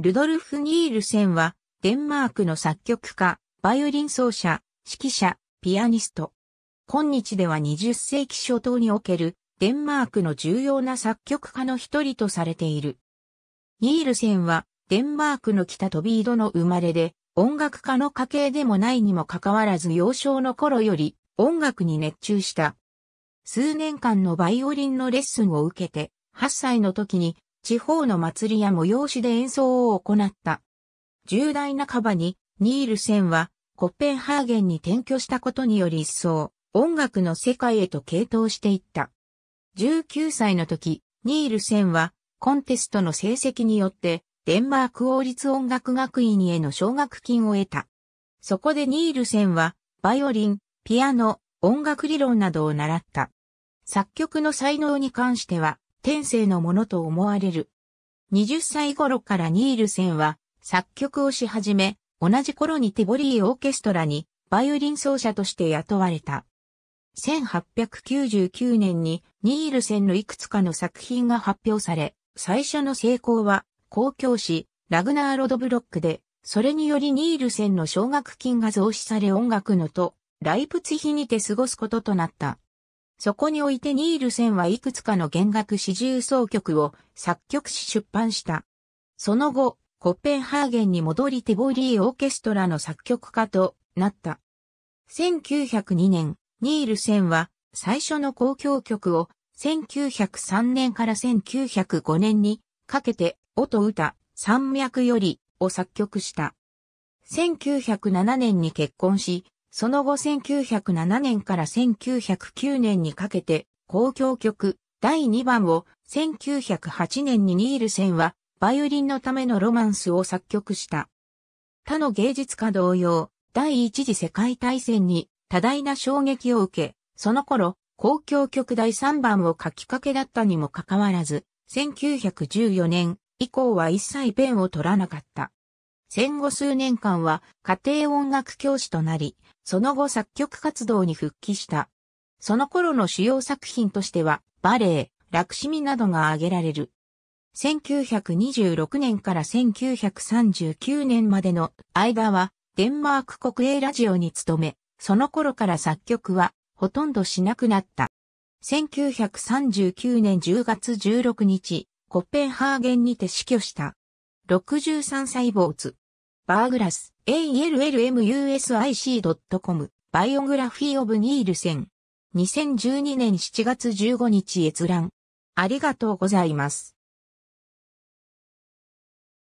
ルドルフ・ニールセンは、デンマークの作曲家、バイオリン奏者、指揮者、ピアニスト。今日では20世紀初頭における、デンマークの重要な作曲家の一人とされている。ニールセンは、デンマークの北トビードの生まれで、音楽家の家系でもないにもかかわらず幼少の頃より音楽に熱中した。数年間のバイオリンのレッスンを受けて、8歳の時に地方の祭りや催しで演奏を行った。重大な半ばに、ニールセンは、コッペンハーゲンに転居したことにより一層、音楽の世界へと傾倒していった。19歳の時、ニールセンは、コンテストの成績によって、デンマーク王立音楽学院への奨学金を得た。そこでニールセンは、バイオリン、ピアノ、音楽理論などを習った。作曲の才能に関しては、天性のものと思われる。20歳頃からニールセンは作曲をし始め、同じ頃にティボリーオーケストラにバイオリン奏者として雇われた。1899年にニールセンのいくつかの作品が発表され、最初の成功は公共誌ラグナーロドブロックで、それによりニールセンの奨学金が増資され音楽のとライプツヒにて過ごすこととなった。そこにおいてニールセンはいくつかの弦楽四重奏曲を作曲し出版した。その後、コッペンハーゲンに戻りテボリーオーケストラの作曲家となった。1902年、ニールセンは最初の公共曲を1903年から1905年にかけて音歌山脈よりを作曲した。1907年に結婚し、その後1907年から1909年にかけて、交響曲第2番を1908年にニールセンはバイオリンのためのロマンスを作曲した。他の芸術家同様、第一次世界大戦に多大な衝撃を受け、その頃、公共曲第3番を書きかけだったにもかかわらず、1914年以降は一切ペンを取らなかった。戦後数年間は家庭音楽教師となり、その後作曲活動に復帰した。その頃の主要作品としては、バレエ、ラクシミなどが挙げられる。1926年から1939年までの間は、デンマーク国営ラジオに勤め、その頃から作曲はほとんどしなくなった。1939年10月16日、コッペンハーゲンにて死去した。63細胞バーグラス、ALLMUSIC.com、バイオグラフィー・オブ・ニールセン。2012年7月15日閲覧。ありがとうございます。